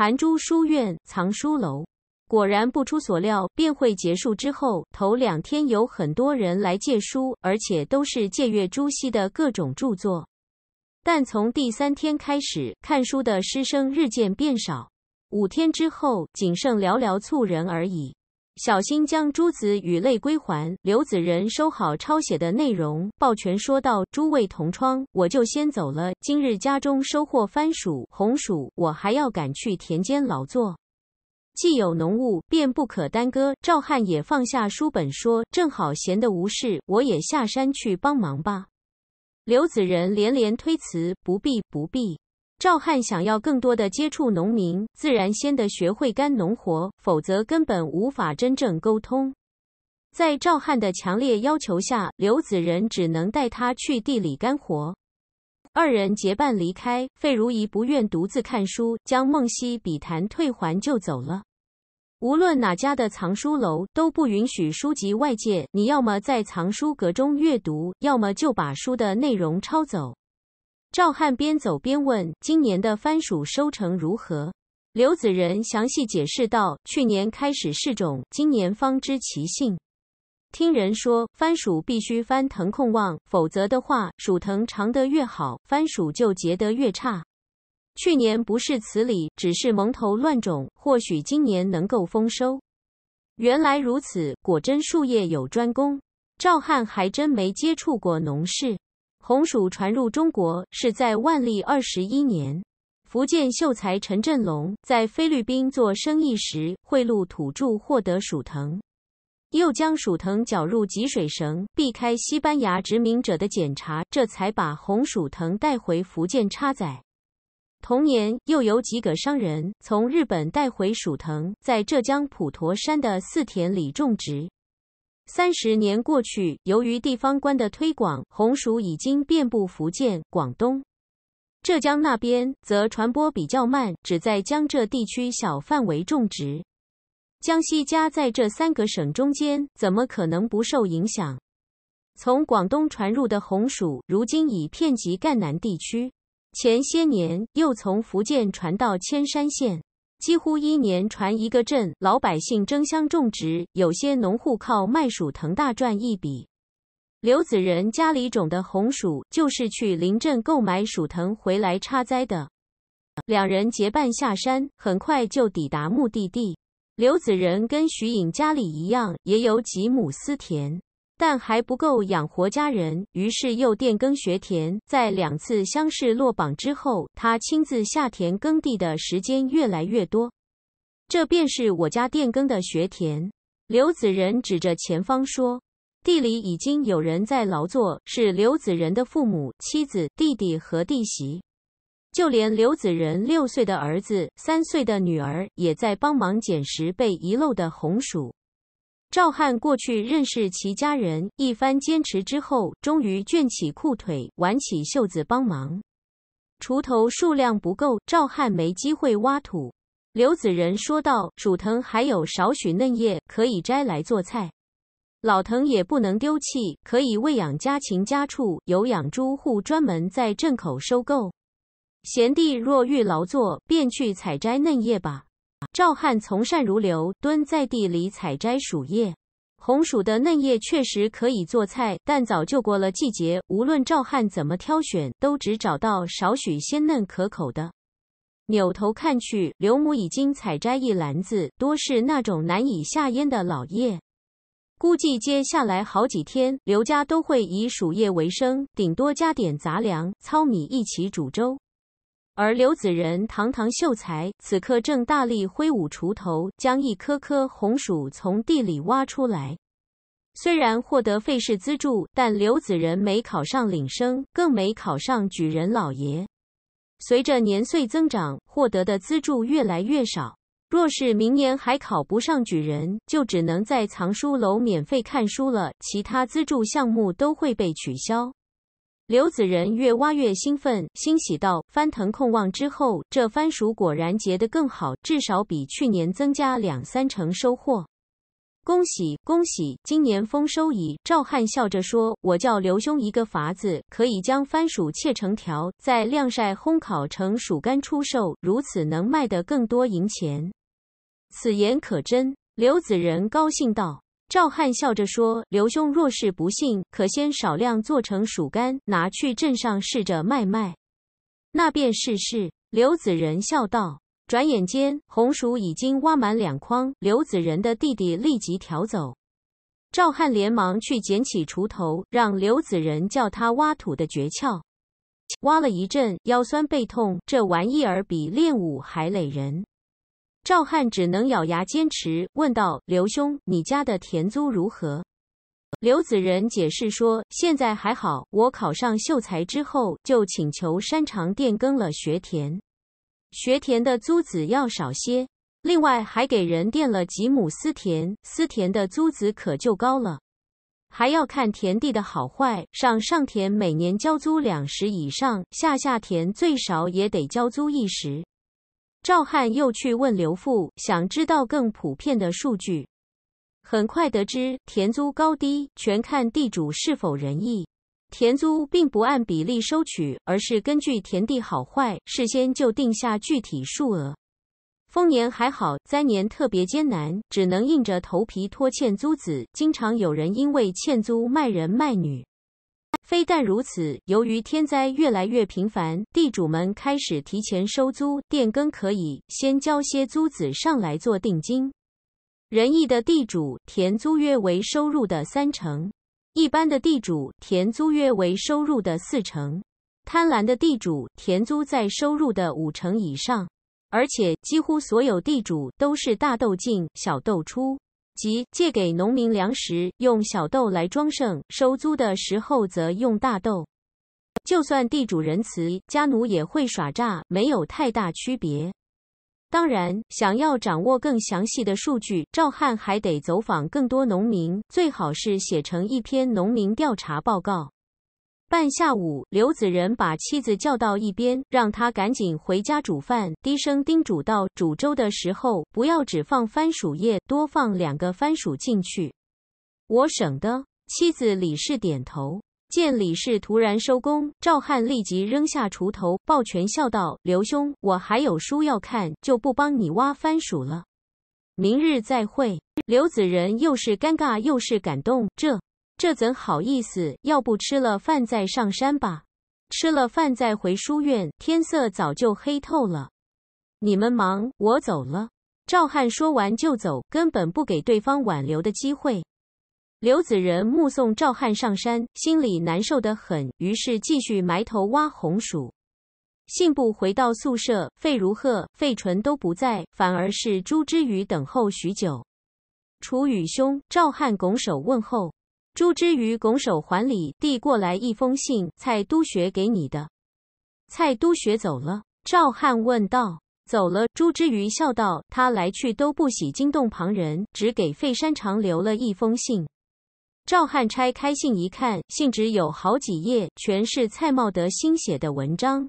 韩珠书院藏书楼果然不出所料，便会结束。之后头两天有很多人来借书，而且都是借阅朱熹的各种著作。但从第三天开始，看书的师生日渐变少。五天之后，仅剩寥寥数人而已。小心将珠子与泪归还。刘子仁收好抄写的内容，抱拳说道：“诸位同窗，我就先走了。今日家中收获番薯、红薯，我还要赶去田间劳作。既有浓雾，便不可耽搁。”赵汉也放下书本说：“正好闲得无事，我也下山去帮忙吧。”刘子仁连连推辞：“不必，不必。”赵汉想要更多的接触农民，自然先得学会干农活，否则根本无法真正沟通。在赵汉的强烈要求下，刘子仁只能带他去地里干活。二人结伴离开。费如仪不愿独自看书，将《梦溪笔谈》退还就走了。无论哪家的藏书楼都不允许书籍外借，你要么在藏书阁中阅读，要么就把书的内容抄走。赵汉边走边问：“今年的番薯收成如何？”刘子仁详细解释道：“去年开始试种，今年方知其性。听人说，番薯必须翻藤控旺，否则的话，薯藤长得越好，番薯就结得越差。去年不是此理，只是蒙头乱种，或许今年能够丰收。”原来如此，果真术业有专攻。赵汉还真没接触过农事。红薯传入中国是在万历二十一年，福建秀才陈振龙在菲律宾做生意时贿赂土著获得薯藤，又将薯藤绞入汲水绳，避开西班牙殖民者的检查，这才把红薯藤带回福建插载。同年，又有几个商人从日本带回薯藤，在浙江普陀山的寺田里种植。三十年过去，由于地方官的推广，红薯已经遍布福建、广东、浙江那边，则传播比较慢，只在江浙地区小范围种植。江西夹在这三个省中间，怎么可能不受影响？从广东传入的红薯，如今已遍及赣南地区。前些年又从福建传到铅山县。几乎一年传一个镇，老百姓争相种植，有些农户靠卖薯藤大赚一笔。刘子仁家里种的红薯就是去邻镇购买薯藤回来插栽的。两人结伴下山，很快就抵达目的地。刘子仁跟徐颖家里一样，也有几亩私田。但还不够养活家人，于是又变耕学田。在两次乡试落榜之后，他亲自下田耕地的时间越来越多。这便是我家佃耕的学田。刘子仁指着前方说：“地里已经有人在劳作，是刘子仁的父母、妻子、弟弟和弟媳，就连刘子仁六岁的儿子、三岁的女儿也在帮忙捡拾被遗漏的红薯。”赵汉过去认识其家人，一番坚持之后，终于卷起裤腿，挽起袖子帮忙。锄头数量不够，赵汉没机会挖土。刘子仁说道：“薯藤还有少许嫩叶，可以摘来做菜。老藤也不能丢弃，可以喂养家禽家畜。有养猪户专门在镇口收购。贤弟若欲劳作，便去采摘嫩叶吧。”赵汉从善如流，蹲在地里采摘薯叶。红薯的嫩叶确实可以做菜，但早就过了季节。无论赵汉怎么挑选，都只找到少许鲜嫩可口的。扭头看去，刘母已经采摘一篮子，多是那种难以下咽的老叶。估计接下来好几天，刘家都会以薯叶为生，顶多加点杂粮糙米一起煮粥。而刘子仁堂堂秀才，此刻正大力挥舞锄头，将一颗颗红薯从地里挖出来。虽然获得费氏资助，但刘子仁没考上领生，更没考上举人老爷。随着年岁增长，获得的资助越来越少。若是明年还考不上举人，就只能在藏书楼免费看书了。其他资助项目都会被取消。刘子仁越挖越兴奋，欣喜道：“翻腾控旺之后，这番薯果然结得更好，至少比去年增加两三成收获。恭喜恭喜，今年丰收矣！”赵汉笑着说：“我叫刘兄一个法子，可以将番薯切成条，再晾晒烘烤成薯干出售，如此能卖得更多银钱。”此言可真，刘子仁高兴道。赵汉笑着说：“刘兄若是不信，可先少量做成薯干，拿去镇上试着卖卖。”那便试试。”刘子仁笑道。转眼间，红薯已经挖满两筐。刘子仁的弟弟立即挑走。赵汉连忙去捡起锄头，让刘子仁教他挖土的诀窍。挖了一阵，腰酸背痛，这玩意儿比练武还累人。赵汉只能咬牙坚持，问道：“刘兄，你家的田租如何？”刘子仁解释说：“现在还好，我考上秀才之后，就请求山长店耕了学田，学田的租子要少些。另外还给人垫了几亩私田，私田的租子可就高了，还要看田地的好坏。上上田每年交租两石以上，下下田最少也得交租一石。”赵汉又去问刘父，想知道更普遍的数据。很快得知，田租高低全看地主是否仁义。田租并不按比例收取，而是根据田地好坏，事先就定下具体数额。丰年还好，灾年特别艰难，只能硬着头皮拖欠租子。经常有人因为欠租卖人卖女。非但如此，由于天灾越来越频繁，地主们开始提前收租。佃耕可以先交些租子上来做定金。仁义的地主田租约为收入的三成，一般的地主田租约为收入的四成，贪婪的地主田租在收入的五成以上。而且，几乎所有地主都是大豆进，小豆出。即借给农民粮食，用小豆来装剩；收租的时候则用大豆。就算地主仁慈，家奴也会耍诈，没有太大区别。当然，想要掌握更详细的数据，赵汉还得走访更多农民，最好是写成一篇农民调查报告。半下午，刘子仁把妻子叫到一边，让他赶紧回家煮饭，低声叮嘱道：“煮粥的时候不要只放番薯叶，多放两个番薯进去，我省的。”妻子李氏点头。见李氏突然收工，赵汉立即扔下锄头，抱拳笑道：“刘兄，我还有书要看，就不帮你挖番薯了，明日再会。”刘子仁又是尴尬又是感动，这。这怎好意思？要不吃了饭再上山吧，吃了饭再回书院。天色早就黑透了。你们忙，我走了。赵汉说完就走，根本不给对方挽留的机会。刘子仁目送赵汉上山，心里难受得很，于是继续埋头挖红薯。信步回到宿舍，费如鹤、费纯都不在，反而是朱之雨等候许久。楚雨兄，赵汉拱手问候。朱之瑜拱手还礼，递过来一封信，蔡督学给你的。蔡督学走了，赵汉问道：“走了？”朱之瑜笑道：“他来去都不喜惊动旁人，只给费山长留了一封信。”赵汉拆开信一看，信纸有好几页，全是蔡茂德新写的文章。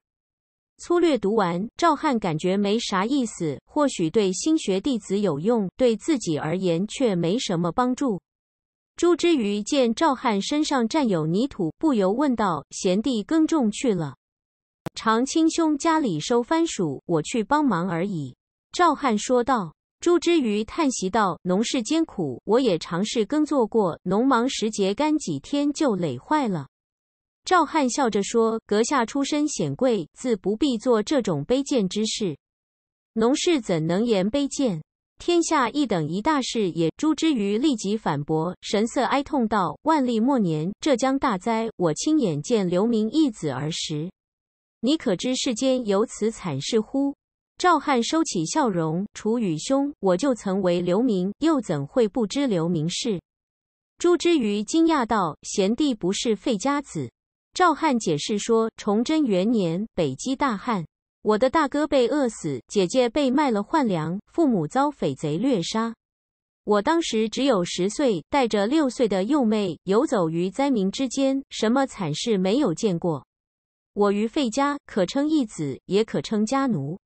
粗略读完，赵汉感觉没啥意思，或许对新学弟子有用，对自己而言却没什么帮助。朱之瑜见赵汉身上沾有泥土，不由问道：“贤弟耕种去了？”“常青兄家里收番薯，我去帮忙而已。”赵汉说道。朱之瑜叹息道：“农事艰苦，我也尝试耕作过，农忙时节干几天就累坏了。”赵汉笑着说：“阁下出身显贵，自不必做这种卑贱之事。农事怎能言卑贱？”天下一等一大事也，朱之瑜立即反驳，神色哀痛道：“万历末年，浙江大灾，我亲眼见流民一子而食。你可知世间有此惨事乎？”赵汉收起笑容，楚雨兄，我就曾为流民，又怎会不知流民事？朱之瑜惊讶道：“贤弟不是废家子。”赵汉解释说：“崇祯元年，北击大旱。”我的大哥被饿死，姐姐被卖了换粮，父母遭匪贼掠杀。我当时只有十岁，带着六岁的幼妹游走于灾民之间，什么惨事没有见过。我于费家可称义子，也可称家奴。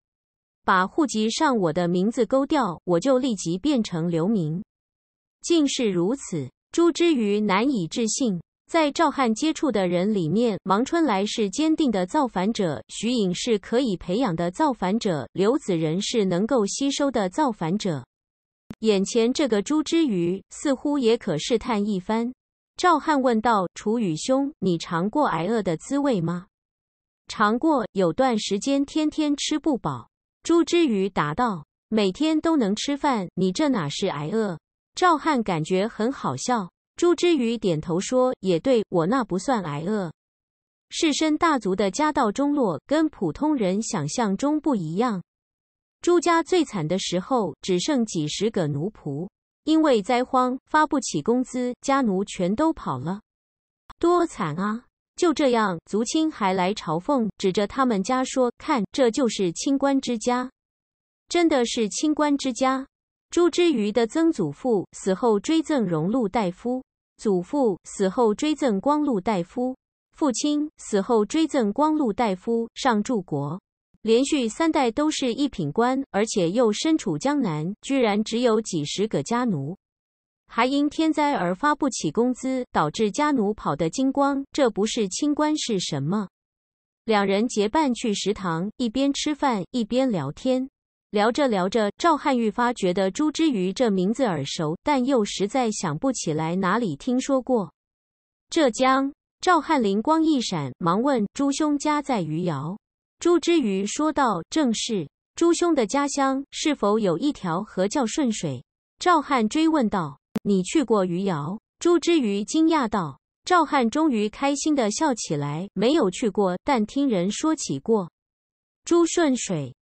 把户籍上我的名字勾掉，我就立即变成流民。竟是如此！朱之于难以置信。在赵汉接触的人里面，王春来是坚定的造反者，徐颖是可以培养的造反者，刘子仁是能够吸收的造反者。眼前这个朱之瑜似乎也可试探一番。赵汉问道：“楚雨兄，你尝过挨饿的滋味吗？”“尝过，有段时间天天吃不饱。”朱之瑜答道：“每天都能吃饭，你这哪是挨饿？”赵汉感觉很好笑。朱之瑜点头说：“也对，我那不算挨饿。世身大族的家道中落，跟普通人想象中不一样。朱家最惨的时候，只剩几十个奴仆，因为灾荒发不起工资，家奴全都跑了，多惨啊！就这样，族亲还来嘲讽，指着他们家说：‘看，这就是清官之家，真的是清官之家。’”朱之瑜的曾祖父死后追赠荣禄大夫，祖父死后追赠光禄大夫，父亲死后追赠光禄大夫上柱国，连续三代都是一品官，而且又身处江南，居然只有几十个家奴，还因天灾而发不起工资，导致家奴跑得精光，这不是清官是什么？两人结伴去食堂，一边吃饭一边聊天。聊着聊着，赵汉愈发觉得朱之瑜这名字耳熟，但又实在想不起来哪里听说过。浙江赵汉灵光一闪，忙问：“朱兄家在余姚？”朱之瑜说道：“正是。”朱兄的家乡是否有一条河叫顺水？”赵汉追问道：“你去过余姚？”朱之瑜惊讶道：“赵汉终于开心的笑起来，没有去过，但听人说起过。”朱顺水。